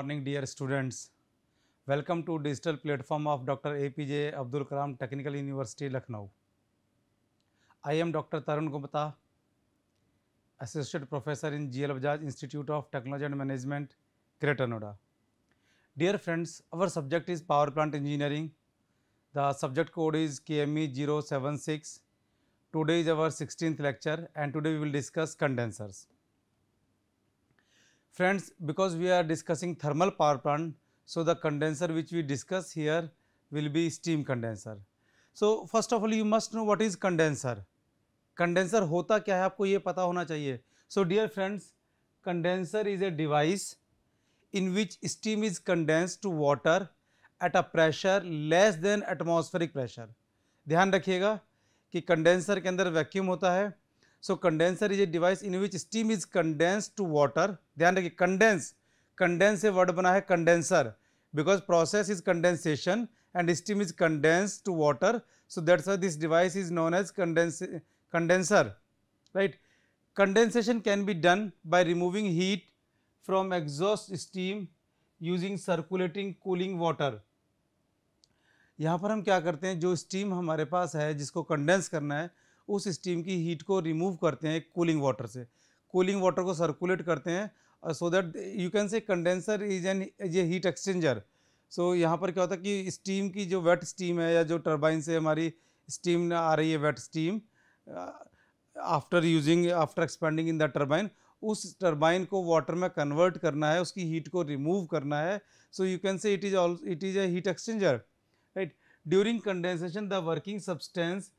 Morning dear students welcome to digital platform of doctor A P J Abdul Kalam technical university Lucknow I am doctor Tarun Gupta assistant professor in G L Bajaj institute of technology and management greater Noida dear friends our subject is power plant engineering the subject code is K M E zero seven six today is our sixteen lecture and today we will discuss condensers Friends, because we are discussing thermal power plant, so the condenser which we discuss here will be steam condenser. So, first of all you must know what is condenser. Condenser hota kya hai aapko ye pata hona chahiye So, dear friends, condenser is a device in which steam is condensed to water at a pressure less than atmospheric pressure. ध्यान रखिएगा कि condenser के अंदर vacuum होता है so condenser is a device in which steam is condense to water ध्यान रखिए condense condense से वर्ड बना है condenser because process is condensation and steam is condense to water so that's why this device is known as condenser right condensation can be done by removing heat from exhaust steam using circulating cooling water यहाँ पर हम क्या करते हैं जो steam हमारे पास है जिसको कंडेंस करना है उस स्टीम की हीट को रिमूव करते हैं कूलिंग वाटर से कूलिंग वाटर को सर्कुलेट करते हैं so that you can say condenser is an is a heat exchanger so यहाँ पर क्या होता है कि स्टीम की जो वेट स्टीम है या जो टर्बाइन से हमारी स्टीम आ रही है wet steam after using after expanding in the turbine उस टर्बाइन को वाटर में कन्वर्ट करना है उसकी हीट को रिमूव करना है so you can say it is all it is a heat exchanger right during condensation the working substance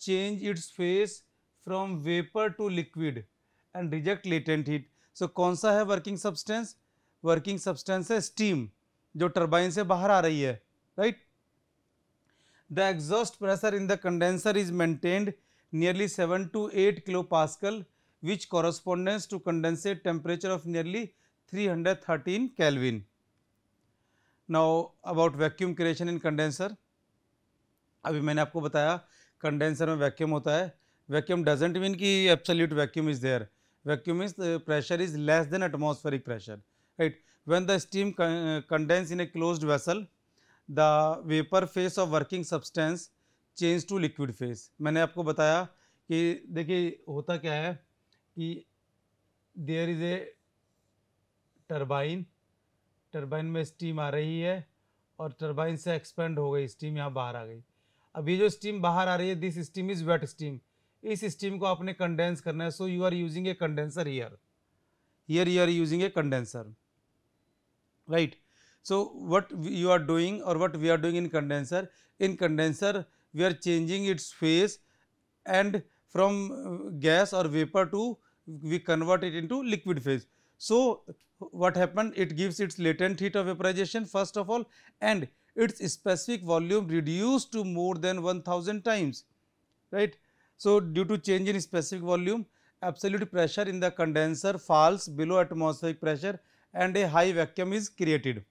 change its phase from vapor to liquid and reject latent heat. So, कौन सा है working substance? Working substance है steam जो turbine से बाहर आ रही है right? The exhaust pressure in the condenser is maintained nearly 7 to 8 kilopascal which corresponds to condensate temperature of nearly 313 Kelvin. Now about vacuum creation in condenser अभी मैंने आपको बताया कंडेंसर में वैक्यूम होता है वैक्यूम डजेंट मीन की absolute vacuum is there vacuum is pressure is less than atmospheric pressure right when the steam condense in a close vessel the vapour phase of working substance change to liquid phase मैंने आपको बताया कि देखिए होता क्या है कि there is a turbine turbine में स्टीम आ रही है और टर्बाइन से एक्सपेंड हो गई स्टीम यहाँ बाहर आ गई अब ये जो स्टीम बाहर आ रही है this steam is wet steam इस स्टीम को आपने कंडेंस करना है so you are using a condenser here here you are using a condenser right so what you are doing और what we are doing in condenser in condenser we are changing its phase and from gas और vapour to we convert it into liquid phase so what happen it gives its latent heat of vaporisation first of all and its specific volume reduced to more than 1000 times right so due to change in specific volume absolute pressure in the condenser falls below atmospheric pressure and a high vacuum is created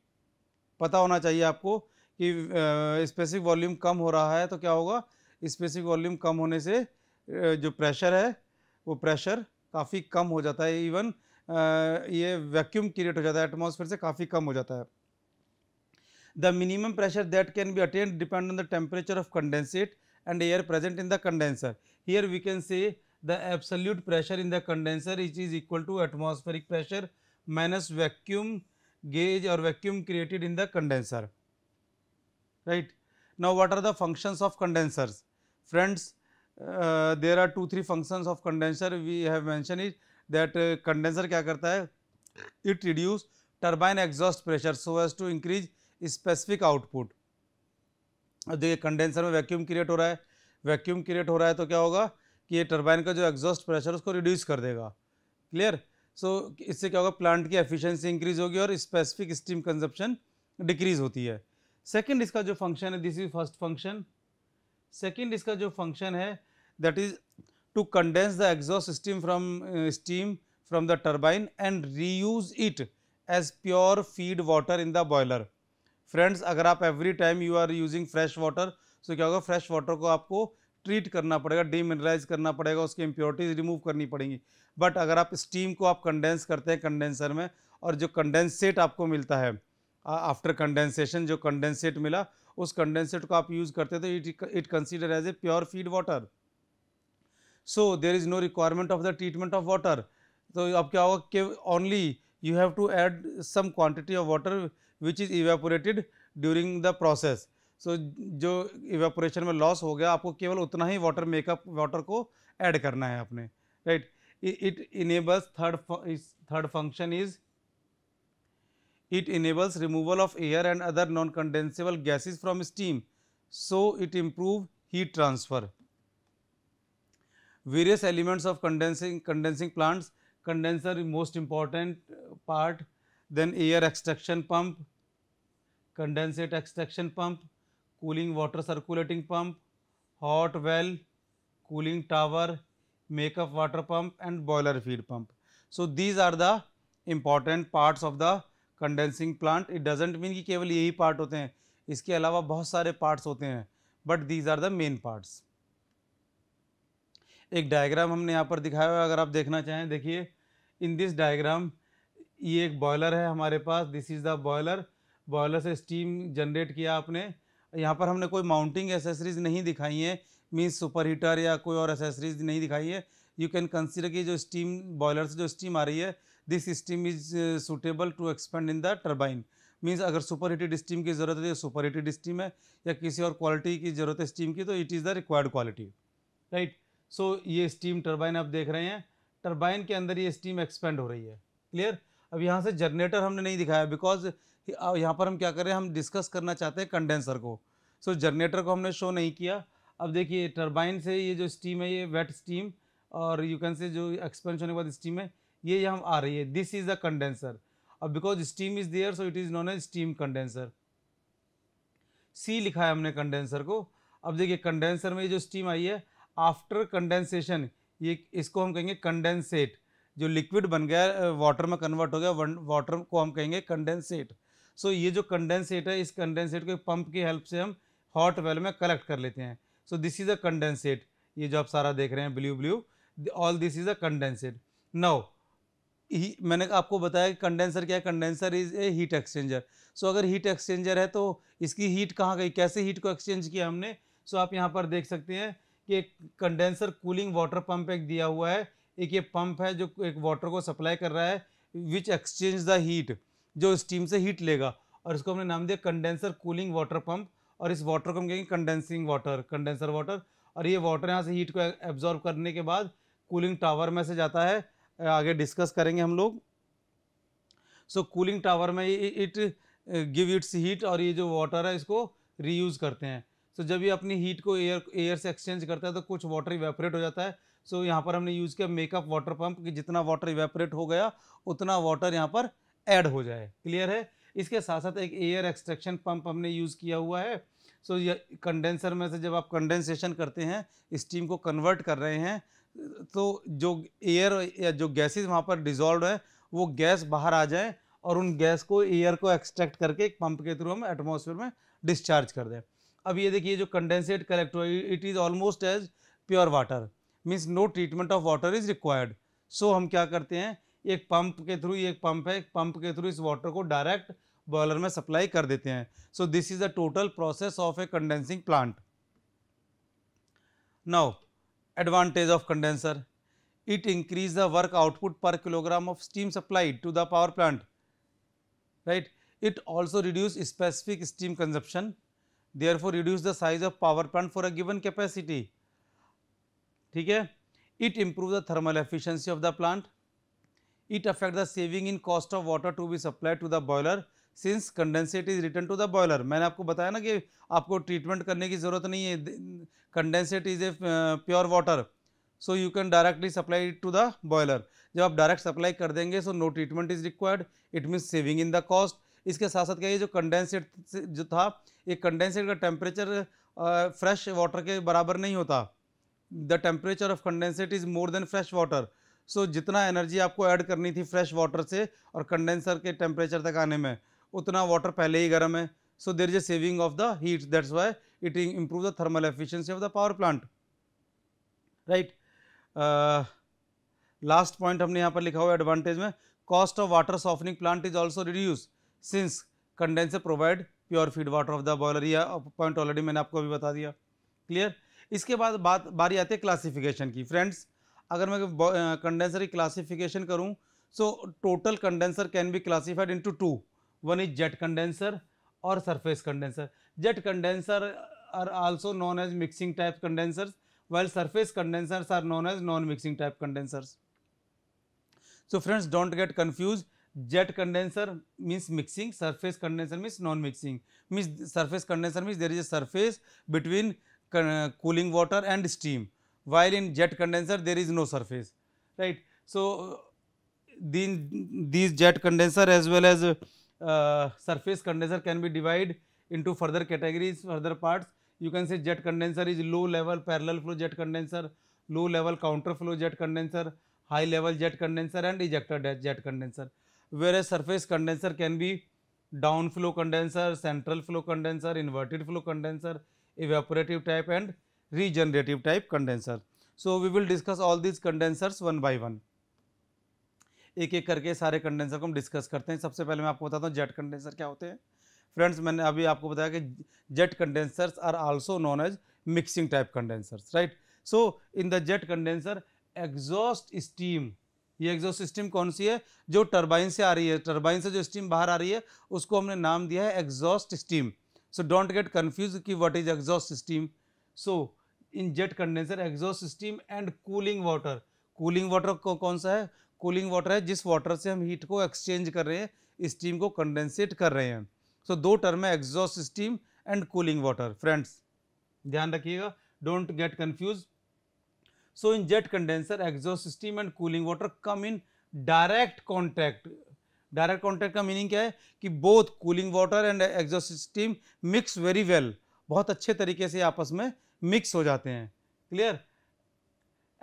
पता होना चाहिए आपको कि specific volume कम हो रहा है तो क्या होगा स्पेसिफिक वॉल्यूम कम होने से जो प्रेशर है वो प्रेशर काफ़ी कम हो जाता है इवन ये वैक्यूम क्रिएट हो जाता है एटमॉस्फेयर से काफ़ी कम हो जाता है The minimum pressure that can be attained depends on the temperature of condensate and air present in the condenser. Here we can say the absolute pressure in the condenser which is equal to atmospheric pressure minus vacuum gauge or vacuum created in the condenser. Right. Now, what are the functions of condensers? Friends, uh, there are two three functions of condenser we have mentioned it that uh, condenser क्या करता है it reduce turbine exhaust pressure so as to increase specific output अब देखिए condenser में vacuum create हो रहा है vacuum create हो रहा है तो क्या होगा कि ये टर्बाइन का जो एग्जॉस्ट प्रेशर उसको रिड्यूस कर देगा क्लियर सो so, इससे क्या होगा प्लांट की एफिशिएंसी इंक्रीज होगी और स्पेसिफिक स्टीम कंजप्शन डिक्रीज होती है सेकंड इसका जो फंक्शन है this is first function second इसका जो फंक्शन है that is to condense the exhaust steam from steam from the turbine and reuse it as pure feed water in the boiler friends अगर आप every time you are using fresh water so क्या होगा fresh water को आपको treat करना पड़ेगा demineralise करना पड़ेगा उसकी इम्प्योरिटीज रिमूव करनी पड़ेंगी बट अगर आप स्टीम को आप कंडेंस करते हैं कंडेंसर में और जो कंडेंसेट आपको मिलता है आफ्टर कंडेंसेशन जो कंडेंसेट मिला उस कंडेंसेट को आप यूज़ करते तो it it consider as a pure feed water so there is no requirement of the treatment of water तो अब क्या होगा कि only you have to add some quantity of water which is evaporated during the process so जो evaporation में loss हो गया आपको केवल उतना ही वाटर मेकअप वाटर को एड करना है आपने right it enables third third function is it enables removal of air and other non condensable gases from steam so it improve heat transfer various elements of condensing condensing plants condenser most important part then air extraction pump, condensate extraction pump, cooling water circulating pump, hot well, cooling tower, makeup water pump and boiler feed pump. So, these are the important parts of the condensing plant it doesn't mean कि केवल यही part होते हैं इसके अलावा बहुत सारे parts होते हैं but these are the main parts एक डायग्राम हमने यहाँ पर दिखाया हुआ अगर आप देखना चाहें देखिए इन दिस डायग्राम ये एक बॉयलर है हमारे पास this is the boiler boiler से स्टीम जनरेट किया आपने यहाँ पर हमने कोई माउंटिंग एसेसरीज़ नहीं दिखाई है मीन्स सुपर हीटर या कोई और एसेसरीज नहीं दिखाई है यू कैन कंसिडर कि जो स्टीम बॉयलर से जो स्टीम आ रही है this steam is suitable to expand in the turbine means अगर सुपर हीटेड स्टीम की ज़रूरत है तो सुपर हीटेड स्टीम है या किसी और क्वालिटी की ज़रूरत है स्टीम की तो it is the required quality right so ये स्टीम टर्बाइन आप देख रहे हैं टर्बाइन के अंदर ये स्टीम एक्सपेंड हो रही है क्लियर अब यहाँ से जनरेटर हमने नहीं दिखाया बिकॉज यहाँ पर हम क्या कर रहे हैं हम डिस्कस करना चाहते हैं कंडेंसर को सो so, जनरेटर को हमने शो नहीं किया अब देखिए टर्बाइन से ये जो स्टीम है ये वेट स्टीम और यू कैन से जो एक्सपेंशन होने के बाद स्टीम है ये यहाँ आ रही है दिस इज़ द कंडेंसर अब because steam is there so it is known as steam condenser C लिखा है हमने कंडेंसर को अब देखिए कंडेंसर में ये जो स्टीम आई है आफ्टर कंडेंसेशन ये इसको हम कहेंगे कंडेंसेट जो लिक्विड बन गया वाटर में कन्वर्ट हो गया वाटर को हम कहेंगे कंडेंसेट सो so, ये जो कंडेंसेट है इस कंडेंसेट को पंप की हेल्प से हम हॉट वेल में कलेक्ट कर लेते हैं so this is a condensate ये जो आप सारा देख रहे हैं blue blue all this is a condensate now ही मैंने आपको बताया कि कंडेंसर क्या है condenser is a heat exchanger so अगर हीट एक्सचेंजर है तो इसकी हीट कहाँ गई कैसे हीट को एक्सचेंज किया हमने सो so, आप यहाँ पर देख सकते हैं कि कंडेंसर कूलिंग वाटर पंप एक दिया हुआ है एक ये पंप है जो एक वाटर को सप्लाई कर रहा है विच एक्सचेंज द हीट जो स्टीम से हीट लेगा और इसको हमने नाम दिया कंडेंसर कूलिंग वाटर पंप और इस वाटर को हम कहेंगे कंडेंसिंग वाटर कंडेंसर वाटर और ये वाटर यहाँ से हीट को एब्जॉर्ब करने के बाद कूलिंग टावर में से जाता है आगे डिस्कस करेंगे हम लोग सो कूलिंग टावर में इट गिव इट्स हीट और ये जो वाटर है इसको रीयूज़ करते हैं सो so, जब ये अपनी हीट को एयर एयर से एक्सचेंज करता है तो कुछ वाटर इवेपरेट हो जाता है सो so, यहाँ पर हमने यूज़ किया मेकअप वाटर पंप कि जितना वाटर इवेपरेट हो गया उतना वाटर यहाँ पर ऐड हो जाए क्लियर है इसके साथ साथ एक एयर एक्सट्रैक्शन पंप हमने यूज़ किया हुआ है सो so, ये कंडेंसर में से जब आप कंडेंसेशन करते हैं स्टीम को कन्वर्ट कर रहे हैं तो जो एयर या जो गैसेज वहाँ पर डिजॉल्व है वो गैस बाहर आ जाए और उन गैस को एयर को एक्सट्रैक्ट करके एक पंप के थ्रू हम एटमोसफेयर में डिस्चार्ज कर दें अब ये देखिए जो condensate collector it is almost as pure water means no treatment of water is required so हम क्या करते हैं एक पंप के थ्रू एक पंप है एक पंप के थ्रू इस वाटर को डायरेक्ट बॉयलर में सप्लाई कर देते हैं so this is a total process of a condensing plant now advantage of condenser it increase the work output per kilogram of steam supply to the power plant right it also reduce specific steam consumption therefore reduce the size of power plant for a given capacity ठीक है it improve the thermal efficiency of the plant it affect the saving in cost of water to be supply to the boiler since condensate is return to the boiler मैंने आपको बताया ना कि आपको treatment करने की ज़रूरत नहीं है condensate is a pure water so you can directly supply it to the boiler जब आप डायरेक्ट सप्लाई कर देंगे so no treatment is required it means saving in the cost इसके साथ साथ क्या ये जो कंडेंसेट जो था ये कंडेंसेट का टेम्परेचर फ्रेश वाटर के बराबर नहीं होता the temperature of condensate is more than fresh water so जितना एनर्जी आपको ऐड करनी थी फ्रेश वाटर से और कंडेंसर के टेम्परेचर तक आने में उतना वाटर पहले ही गर्म है so there is a saving of the heat that's why it improve the thermal efficiency of the power plant right last point हमने यहाँ पर लिखा हुआ एडवांटेज में cost of water softening plant is also reduce since condenser provide pure feed water of the boiler या point already मैंने आपको अभी बता दिया क्लियर इसके बाद बात बारी आती है क्लासिफिकेशन की फ्रेंड्स अगर मैं कंडेंसर की क्लासिफिकेशन करूं so total condenser can be classified into two one is jet condenser और surface condenser jet condenser are also known as mixing type condensers well surface condensers are known as non mixing type condensers so friends don't get confuse jet condenser means mixing surface condenser means non mixing means surface condenser means there is a surface between cooling water and steam while in jet condenser there is no surface right. So, these, these jet condenser as well as uh, surface condenser can be divided into further categories further parts you can say jet condenser is low level parallel flow jet condenser low level counter flow jet condenser high level jet condenser and ejector jet condenser whereas surface condenser can be down flow condenser central flow condenser inverted flow condenser evaporative type and regenerative type condenser. So, we will discuss all these condensers one by one. एक एक करके सारे condenser को हम discuss करते हैं सबसे पहले मैं आपको बताता हूँ जेट कंडेंसर क्या होते हैं फ्रेंड्स मैंने अभी आपको बताया कि jet condensers are also known as mixing type condensers right so in the jet condenser exhaust steam ये एग्जॉस्ट स्टीम कौन सी है जो टर्बाइन से आ रही है टर्बाइन से जो स्टीम बाहर आ रही है उसको हमने नाम दिया है exhaust steam So, do not get confused ki what is exhaust system. So, in jet condenser exhaust system and cooling water. Cooling को कौन सा है कूलिंग वाटर है जिस वाटर से हम हीट को एक्सचेंज कर रहे हैं स्टीम को कंडेंसेट कर रहे हैं सो so, दो टर्म है exhaust steam and cooling water friends ध्यान रखिएगा don't get confuse so in jet condenser exhaust steam and cooling water come in direct contact direct contact का मीनिंग क्या है कि both cooling water and exhaust system mix very well बहुत अच्छे तरीके से आपस में मिक्स हो जाते हैं clear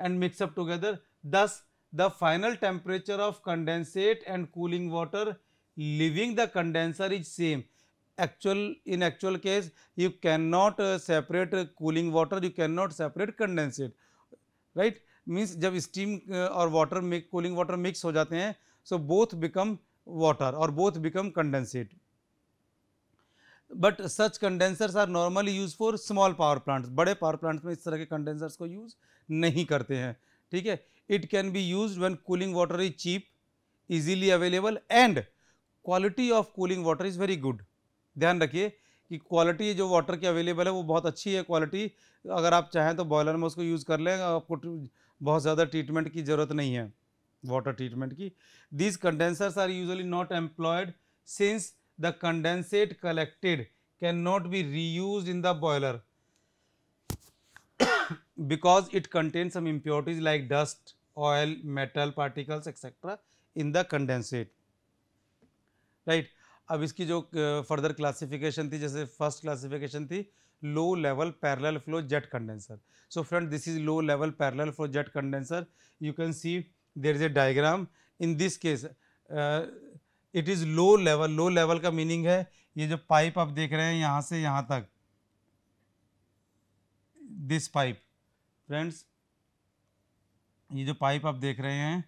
and mix up together thus the final temperature of condensate and cooling water leaving the condenser is same actual in actual case you can not separate cooling water you can not separate condensate right means जब steam uh, और water cooling water mix हो जाते हैं so both become water or both become condensate. But such condensers are normally used for small power plants. बड़े power plants में इस तरह के condensers को use नहीं करते हैं ठीक है It can be used when cooling water is cheap, easily available and quality of cooling water is very good. ध्यान रखिए कि क्वालिटी जो वाटर की अवेलेबल है वो बहुत अच्छी है क्वालिटी अगर आप चाहें तो बॉयलर में उसको यूज़ कर लें आपको बहुत ज़्यादा ट्रीटमेंट की ज़रूरत नहीं है water treatment की. These condensers are usually not employed since the condensate collected cannot be reused in the boiler because it contains some impurities like dust, oil, metal particles etc. in the condensate. Right. अब इसकी जो further classification थी जैसे first classification थी low level parallel flow jet condenser so friend this is low level parallel flow jet condenser you can see there is a diagram in this case uh, it is low level low level का meaning है ये जो pipe आप देख रहे हैं yahan से yahan तक this pipe friends ये जो पाइप आप देख रहे हैं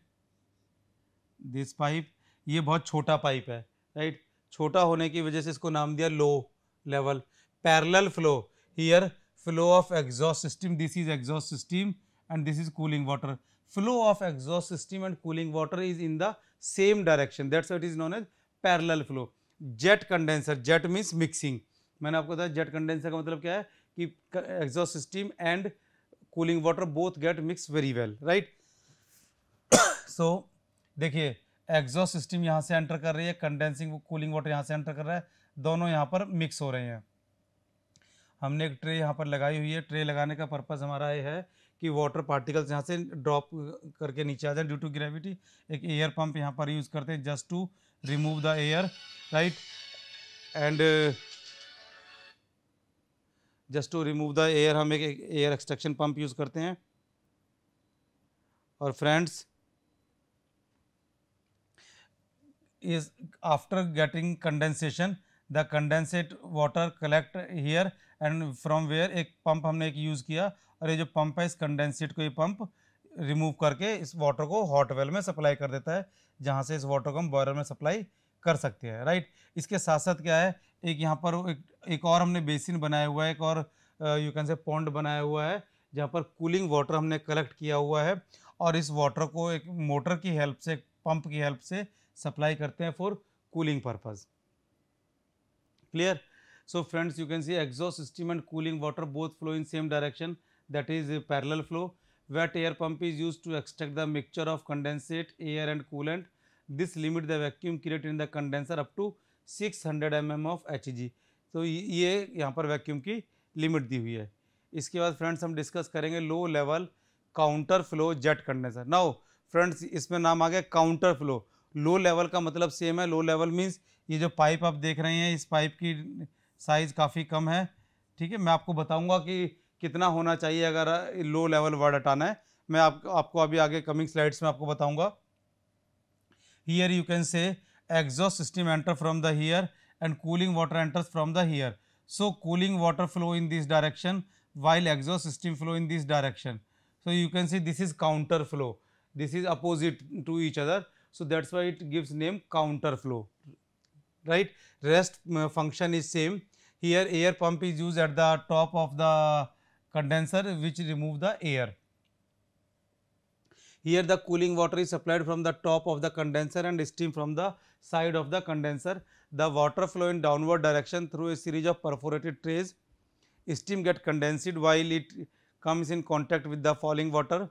दिस पाइप ये बहुत छोटा पाइप है राइट छोटा होने की वजह से इसको नाम दिया low level parallel flow here flow of exhaust system this is exhaust system and this is cooling water flow of exhaust system and cooling water is in the same direction that why it is known as parallel jet condenser jet means mixing मैंने आपको बताया jet condenser का मतलब क्या है कि exhaust system and cooling water both get mix very well right so देखिए exhaust system यहाँ से एंटर कर रही है कंडेंसिंग कूलिंग वाटर यहाँ से एंटर कर रहा है दोनों यहाँ पर मिक्स हो रहे हैं हमने एक ट्रे यहाँ पर लगाई हुई है ट्रे लगाने का पर्पज़ हमारा ये है कि वाटर पार्टिकल्स यहाँ से ड्रॉप करके नीचे आ जाए ड्यू टू ग्रेविटी एक एयर पंप यहाँ पर यूज़ करते हैं just to remove the air right and just to remove the air हम एक एयर एक्सट्रक्शन पंप यूज़ करते हैं और friends is after getting condensation the condensate water collect here and from where एक पंप हमने एक यूज़ किया और ये जो पंप है इस कंडेंसेट को ये पंप रिमूव करके इस वाटर को हॉट वेल में सप्लाई कर देता है जहाँ से इस वाटर को हम बॉयलर में सप्लाई कर सकते हैं राइट इसके साथ साथ क्या है एक यहाँ पर एक, एक और हमने बेसिन बनाया हुआ है एक और यू कैन से पॉन्ड बनाया हुआ है जहाँ पर कूलिंग वाटर हमने कलेक्ट किया हुआ है और इस वाटर को एक मोटर की हेल्प से पंप की हेल्प से सप्लाई करते हैं for cooling purpose clear So friends, you can see exhaust system and cooling water both flow in same direction that is parallel flow. Wet air pump is used to extract the mixture of condensate, air and coolant. This limit the vacuum created in the condenser up to 600 mm of Hg. तो ये यहाँ पर vacuum की limit दी हुई है इसके बाद friends हम डिस्कस करेंगे low level counter flow jet condenser now friends इसमें नाम आ गया काउंटर फ्लो लो लेवल का मतलब सेम है लो लेवल मींस ये जो पाइप आप देख रहे हैं इस पाइप की साइज़ काफ़ी कम है ठीक है मैं आपको बताऊंगा कि कितना होना चाहिए अगर लो लेवल वर्ड हटाना है मैं आप, आपको अभी आगे कमिंग स्लाइड्स में आपको बताऊंगा here you can see exhaust system enter from the here and cooling water enter from the here so cooling water flow in this direction while exhaust system flow in this direction so you can see this is counter flow this is opposite to each other so that's why it gives name counter flow right. Rest uh, function is same. Here air pump is used at the top of the condenser which remove the air. Here the cooling water is supplied from the top of the condenser and steam from the side of the condenser. The water flow in downward direction through a series of perforated trays. Steam get condensed while it comes in contact with the falling water.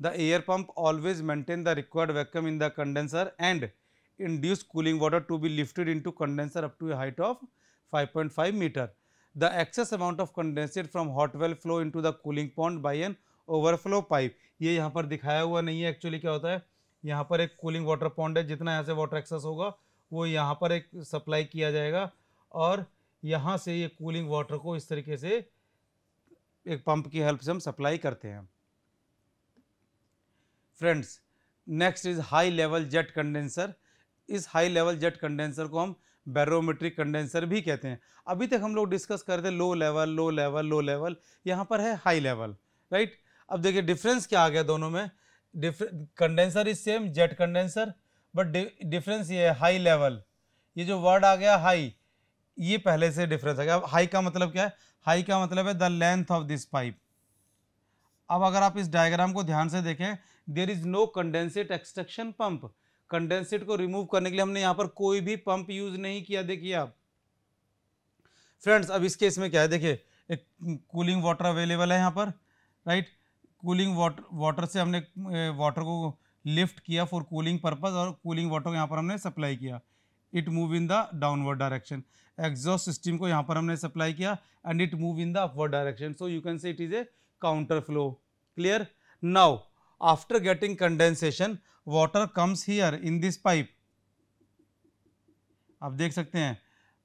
The air pump always maintain the required vacuum in the condenser and induced cooling water to be lifted into condenser up to a height of 5.5 meter. The excess amount of condensate from hot well flow into the cooling pond by an overflow pipe. ये यहाँ पर दिखाया हुआ नहीं है actually क्या होता है यहाँ पर एक कूलिंग वाटर पॉन्ड है जितना यहाँ से वाटर एक्सेस होगा वो यहाँ पर एक सप्लाई किया जाएगा और यहाँ से ये कूलिंग वाटर को इस तरीके से एक पंप की हेल्प से हम सप्लाई करते हैं friends next is high level jet condenser इस हाई लेवल जेट कंडेंसर को हम बैरोमेट्रिक कंडेंसर भी कहते हैं अभी तक हम लोग डिस्कस कर रहे low level low level low level यहाँ पर है हाई लेवल राइट अब देखिए डिफरेंस क्या आ गया दोनों में condenser is same jet condenser but difference ये है हाई लेवल ये जो वर्ड आ गया हाई ये पहले से डिफरेंस आ गया अब हाई का मतलब क्या है हाई का मतलब है the length of this pipe अब अगर आप इस डायग्राम को ध्यान से देखें there is no condensate extraction pump condensate को रिमूव करने के लिए हमने यहाँ पर कोई भी पंप यूज नहीं किया देखिए आप फ्रेंड्स अब इस केस में क्या है देखिए एक कूलिंग वाटर अवेलेबल है यहाँ पर राइट कूलिंग वाटर वाटर से हमने वाटर को लिफ्ट किया फॉर कूलिंग पर्पज और कूलिंग वाटर को यहाँ पर हमने सप्लाई किया it move in the downward direction exhaust system को यहाँ पर हमने सप्लाई किया and it move in the upward direction so you can say it is a counter flow clear now after getting condensation water comes here in this pipe आप देख सकते हैं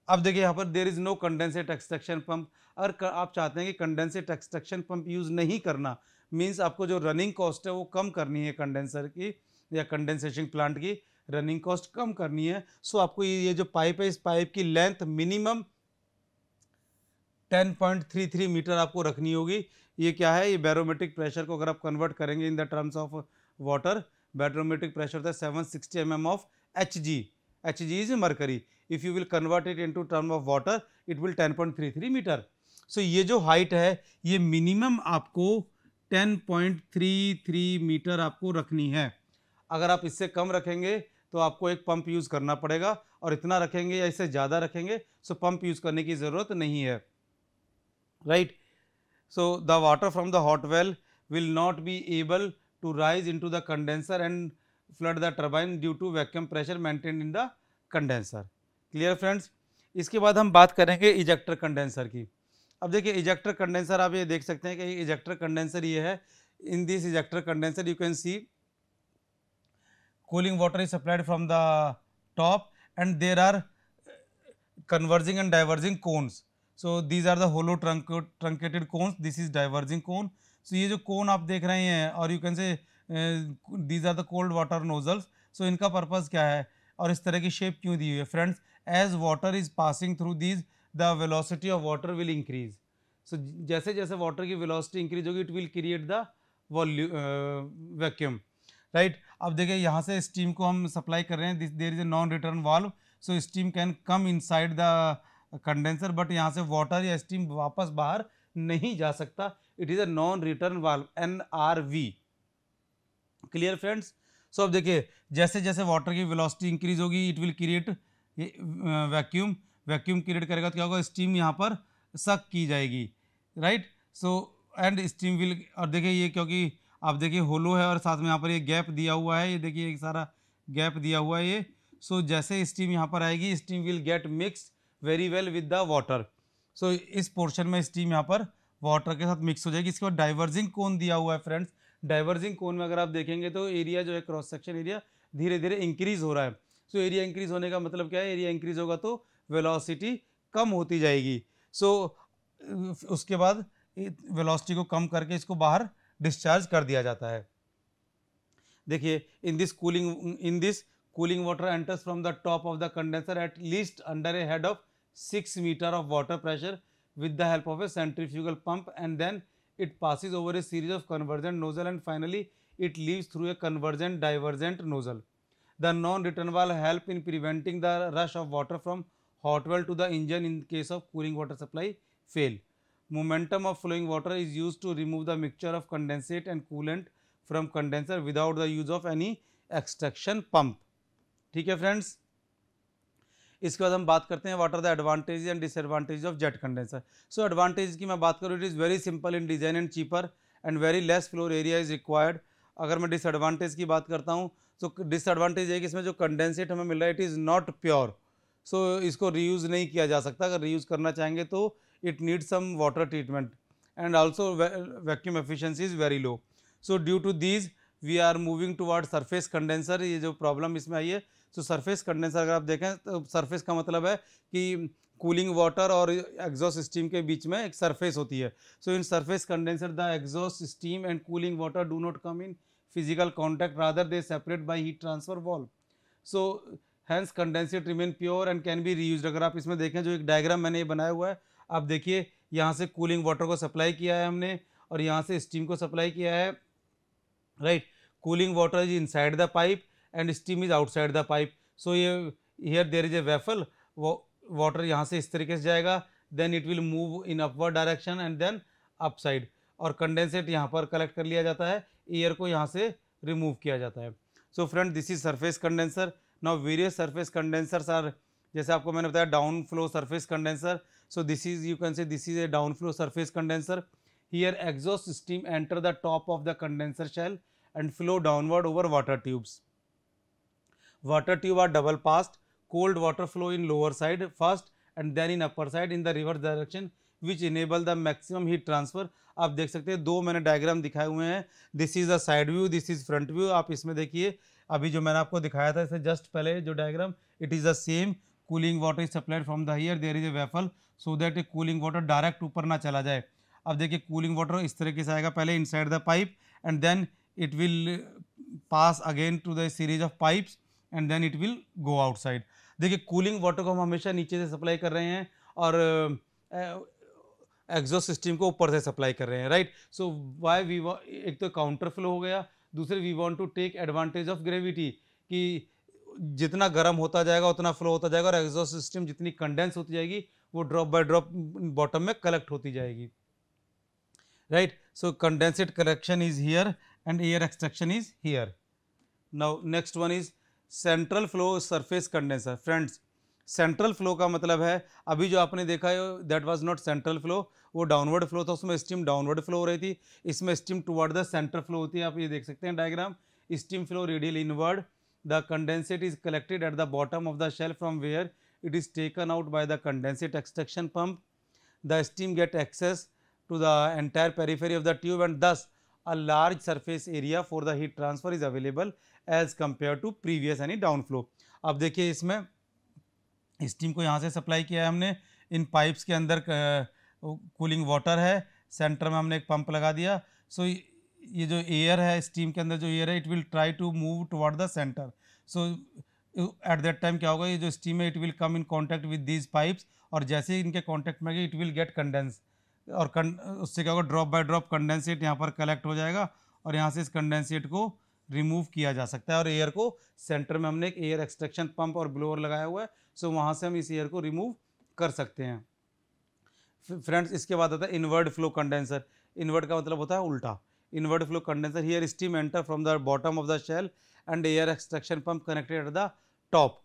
अब देखिए यहाँ पर there is no condensate extraction pump अगर आप चाहते हैं कि कंडेंसेट एक्सट्रक्शन पंप यूज़ नहीं करना मीन्स आपको जो रनिंग कॉस्ट है वो कम करनी है कंडेंसर की या कंडेंसेशन प्लांट की रनिंग कॉस्ट कम करनी है सो आपको ये जो पाइप है इस पाइप की लेंथ मिनिमम 10.33 मीटर आपको रखनी होगी ये क्या है ये बैरोमेट्रिक प्रेशर को अगर आप कन्वर्ट करेंगे in the terms of water barometric pressure था seven sixty M M of H G H G is mercury if you will convert it into term of water it will ten point three three metre so ये जो height है ये minimum आपको ten point three three metre आपको रखनी है अगर आप इससे कम रखेंगे तो आपको एक पंप यूज़ करना पड़ेगा और इतना रखेंगे या इससे ज़्यादा रखेंगे सो पंप यूज़ करने की ज़रूरत नहीं है right right? So, the water from the hot well will not be able to rise into the condenser and flood the turbine due to vacuum pressure maintained in the condenser. Clear friends? इसके बाद हम बात करेंगे ejector condenser की अब देखिए ejector condenser आप ये देख सकते हैं कि इजेक्टर कंडेंसर ये है in this ejector condenser you can see cooling water is supplied from the top and there are converging and diverging cones so these are the hollow trunk truncated cones this is diverging cone so ये जो cone आप देख रहे हैं और you can say these are the cold water nozzles so इनका purpose क्या है और इस तरह की शेप क्यों दी हुई है friends as water is passing through these the velocity of water will increase so जैसे जैसे वाटर की वेलोसिटी इंक्रीज होगी it will create the volume vacuum right अब देखिए यहाँ से स्टीम को हम सप्लाई कर रहे हैं there is a non return valve so steam can come inside the condenser but यहाँ से वाटर या स्टीम वापस बाहर नहीं जा सकता it is a non return valve N R V clear friends so अब देखिए जैसे जैसे वाटर की वेलोसिटी इंक्रीज होगी it will create vacuum vacuum create करेगा तो क्या होगा स्टीम यहाँ पर सक की जाएगी right so and steam will और देखिए ये क्योंकि आप देखिए होलो है और साथ में यहाँ पर ये गैप दिया हुआ है ये देखिए एक सारा गैप दिया हुआ है ये सो so, जैसे स्टीम यहाँ पर आएगी steam will get mix very well with the water so इस पोर्शन में स्टीम यहाँ पर वाटर के साथ मिक्स हो जाएगी इसके बाद डाइवर्जिंग कोन दिया हुआ है फ्रेंड्स डाइवर्जिंग कोन में अगर आप देखेंगे तो एरिया जो है क्रॉस सेक्शन एरिया धीरे धीरे इंक्रीज हो रहा है सो so, एरिया इंक्रीज होने का मतलब क्या है एरिया इंक्रीज होगा तो वेलोसिटी कम होती जाएगी सो so, उसके बाद वेलोसिटी को कम करके इसको बाहर डिस्चार्ज कर दिया जाता है देखिए in this cooling in this cooling water enters from the top of the condenser at least under a head of 6 meter of water pressure with the help of a centrifugal pump and then it passes over a series of convergent nozzle and finally it leaves through a convergent divergent nozzle. The non-return valve help in preventing the rush of water from hot well to the engine in case of cooling water supply fail. Momentum of flowing water is used to remove the mixture of condensate and coolant from condenser without the use of any extraction pump. Okay, friends. इसके बाद हम बात करते हैं what are the advantage and disadvantage of jet condenser so advantage की मैं बात करूँ it is very simple in design and cheaper and very less floor area is required अगर मैं डिसएडवांटेज की बात करता हूँ तो डिसएडवांटेज है कि इसमें जो कंडेंसेट हमें मिल रहा है it is not pure so इसको रीयूज़ नहीं किया जा सकता अगर रीयूज़ करना चाहेंगे तो it need some water treatment and also vacuum efficiency is very low so due to these we are moving toward surface condenser ये जो प्रॉब्लम इसमें आई है तो सरफेस कंडेंसर अगर आप देखें तो सरफेस का मतलब है कि कूलिंग वाटर और एग्जॉस्ट स्टीम के बीच में एक सरफेस होती है so in surface condenser the exhaust steam and cooling water do not come in physical contact rather they separate by heat transfer valve so hence condensate remain pure and can be reuse अगर आप इसमें देखें जो एक diagram मैंने ये बनाया हुआ है आप देखिए यहाँ से कूलिंग वाटर को सप्लाई किया है हमने और यहाँ से स्टीम को सप्लाई किया है right cooling water is inside the pipe and steam is outside the pipe so ये here there is a baffle water यहाँ से इस तरीके से जाएगा then it will move in upward direction and then upside और कंडेंसेट यहाँ पर कलेक्ट कर लिया जाता है एयर को यहाँ से रिमूव किया जाता है so friend this is surface condenser now various surface condensers are जैसे आपको मैंने बताया down flow surface condenser so this is you can say this is a down flow surface condenser here exhaust steam enter the top of the condenser shell and flow downward over water tubes water tube are double passed cold water flow in lower side first and then in upper side in the reverse direction which enable the maximum heat transfer आप देख सकते हैं दो मैंने diagram दिखाए हुए हैं this is a side view this is front view आप इसमें देखिए अभी जो मैंने आपको दिखाया था इससे जस्ट पहले जो diagram it is the same cooling water is supplied from the here there is a baffle so that a cooling water direct ऊपर ना चला जाए अब देखिए कूलिंग वाटर इस तरीके से आएगा पहले inside the pipe and then it will pass again to the series of pipes and then it will go outside देखिए कूलिंग वाटर को हम हमेशा नीचे से सप्लाई कर रहे हैं और एग्जॉस्ट सिस्टम को ऊपर से सप्लाई कर रहे हैं राइट सो वाई वी एक तो काउंटर फ्लो हो गया दूसरे we want to take advantage of gravity कि जितना गर्म होता जाएगा उतना फ्लो होता जाएगा और एग्जॉस्ट सिस्टम जितनी कंडेंस होती जाएगी वो ड्रॉप बाय ड्रॉप बॉटम में कलेक्ट होती जाएगी right so condensed collection is here and air extraction is here now next one is central flow surface condenser friends central flow का मतलब है अभी जो आपने देखा है that was not central flow वो डाउनवर्ड फ्लो था उसमें स्टीम डाउनवर्ड फ्लो हो रही थी इसमें steam toward the central flow होती है आप ये देख सकते हैं diagram steam flow radial inward the condensate is collected at the bottom of the shell from where it is taken out by the condensate extraction pump the steam get access to the entire periphery of the tube and thus a large surface area for the heat transfer is available as compare to previous यानी down flow अब देखिए इसमें steam को यहाँ से supply किया है हमने इन पाइप्स के अंदर कूलिंग वाटर है सेंटर में हमने एक पंप लगा दिया सो so, ये जो एयर है स्टीम के अंदर जो एयर है it will try to move toward the center so at that time क्या होगा ये जो स्टीम है it will come in contact with these pipes और जैसे ही इनके कॉन्टैक्ट में गए इट विल गेट कंडेंस और कन, उससे क्या होगा ड्रॉप बाय ड्रॉप कंडेंसेट यहाँ पर कलेक्ट हो जाएगा और यहाँ से इस कंडेंसेट को रिमूव किया जा सकता है और एयर को सेंटर में हमने एक एयर एक्सट्रैक्शन पंप और ब्लोअर लगाया हुआ है सो वहाँ से हम इस एयर को रिमूव कर सकते हैं फ्रेंड्स इसके बाद आता है इनवर्ड फ्लो कंडेंसर इनवर्ड का मतलब होता है उल्टा inward flow condenser here steam enter from the bottom of the shell and air extraction pump connected at the top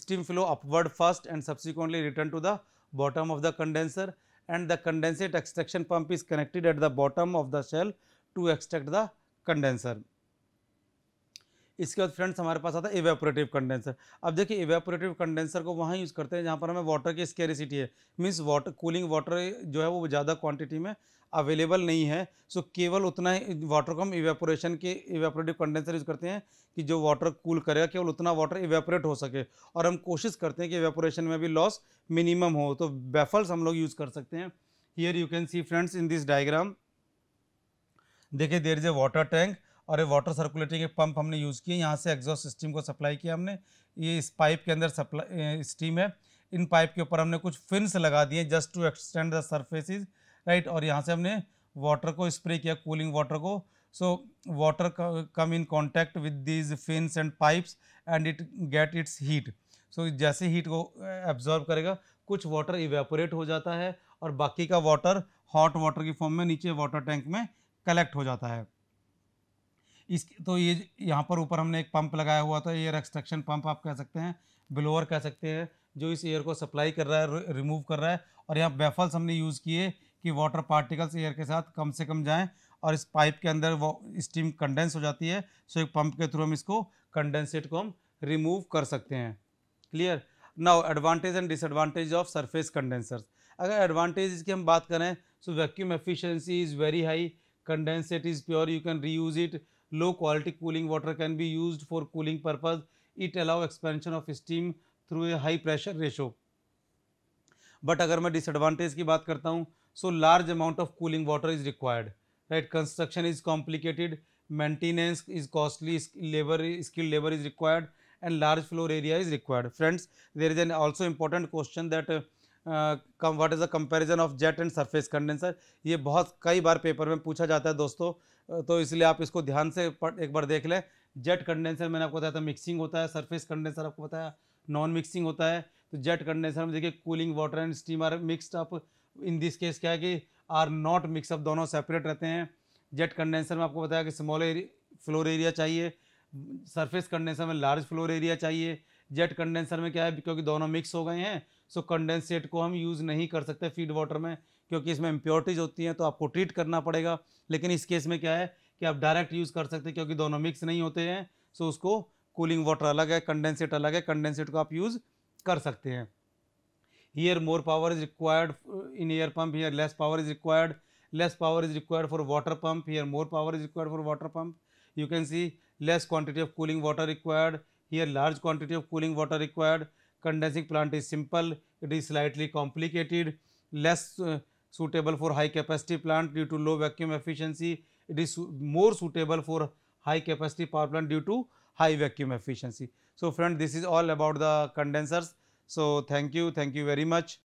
steam flow upward first and subsequently return to the bottom of the condenser and the condensate extraction pump is connected at the bottom of the shell to extract the condenser इसके बाद friends हमारे पास आता है evaporative condenser अब देखिए evaporative condenser को वहाँ use करते हैं जहाँ पर हमें वाटर की स्केरिसिटी है मीन्स वाटर कूलिंग वाटर जो है वो ज़्यादा क्वांटिटी में अवेलेबल नहीं है सो केवल उतना ही वाटर को हम इवेपोरेशन के इवेपोरेटिव कंडेंसर यूज़ करते हैं कि जो वाटर कूल करेगा केवल उतना वाटर इवेपोरेट हो सके और हम कोशिश करते हैं कि इवेपोरेशन में भी लॉस मिनिमम हो तो बेफल्स हम लोग यूज़ कर सकते हैं here you can see friends in this diagram देखिए there is a water tank और ये वाटर सर्कुलेटरी के पंप हमने यूज़ किए यहाँ से एग्जॉस्ट सिस्टम को सप्लाई किया हमने ये इस पाइप के अंदर सप्लाई स्टीम है इन पाइप के ऊपर हमने कुछ फिन्स लगा दिए just to extend the surfaces right और यहाँ से हमने वाटर को स्प्रे किया कूलिंग वाटर को so water come in contact with these fins and pipes and it get its heat so जैसे हीट को एब्जॉर्ब करेगा कुछ वाटर इवेपोरेट हो जाता है और बाकी का वाटर हॉट वाटर की फॉर्म में नीचे वाटर टैंक में कलेक्ट हो जाता है इस तो ये यहाँ पर ऊपर हमने एक पंप लगाया हुआ था एयर एक्सट्रक्शन पंप आप कह सकते हैं ब्लोअर कह सकते हैं जो इस एयर को सप्लाई कर रहा है रिमूव कर रहा है और यहाँ बेफल्स हमने यूज़ किए कि वाटर पार्टिकल्स एयर के साथ कम से कम जाएँ और इस पाइप के अंदर वो स्टीम कंडेंस हो जाती है सो एक पंप के थ्रू हम इसको कंडेंसेट को हम रिमूव कर सकते हैं clear now advantage and disadvantage of surface condensers अगर एडवांटेज की हम बात करें so vacuum efficiency is very high condensate is pure you can reuse it low quality cooling water can be use for cooling purpose it allow expansion of steam through a high pressure ratio but अगर मैं disadvantage की बात करता हूँ so large amount of cooling water is required right construction is complicated maintenance is costly labour skill labour is required and large floor area is required friends there is an also important question that come what is the comparison of jet and surface condenser ये बहुत कई बार paper में पूछा जाता है दोस्तों तो इसलिए आप इसको ध्यान से एक बार देख लें जेट कंडेंसर मैंने आपको बताया था मिक्सिंग होता है सरफेस कंडेंसर आपको बताया नॉन मिक्सिंग होता है तो जेट कंडेंसर में देखिए cooling water and steam are mixed up in this case क्या है कि आर नॉट मिक्सअप दोनों सेपरेट रहते हैं जेट कंडेंसर में आपको बताया कि स्मॉल फ्लोर एरिया चाहिए सरफेस कंडेंसर में लार्ज फ्लोर एरिया चाहिए जेट कंडेंसर में क्या है क्योंकि दोनों मिक्स हो गए हैं सो कंडेंसेट को हम यूज़ नहीं कर सकते फीड वाटर में क्योंकि इसमें इम्प्योरिटीज़ होती हैं तो आपको ट्रीट करना पड़ेगा लेकिन इस केस में क्या है कि आप डायरेक्ट यूज़ कर सकते हैं क्योंकि दोनों मिक्स नहीं होते हैं सो उसको कूलिंग वाटर अलग है कंडेंसेट अलग है कंडेंसेट को आप यूज़ कर सकते हैं here more power is required in air pump here less power is required less power is required for water pump here more power is required for water pump you can see less quantity of cooling water required here large quantity of cooling water required condensing plant is simple it is slightly complicated less suitable for high capacity plant due to low vacuum efficiency. It is more suitable for high capacity power plant due to high vacuum efficiency. So, friend this is all about the condensers. So, thank you, thank you very much.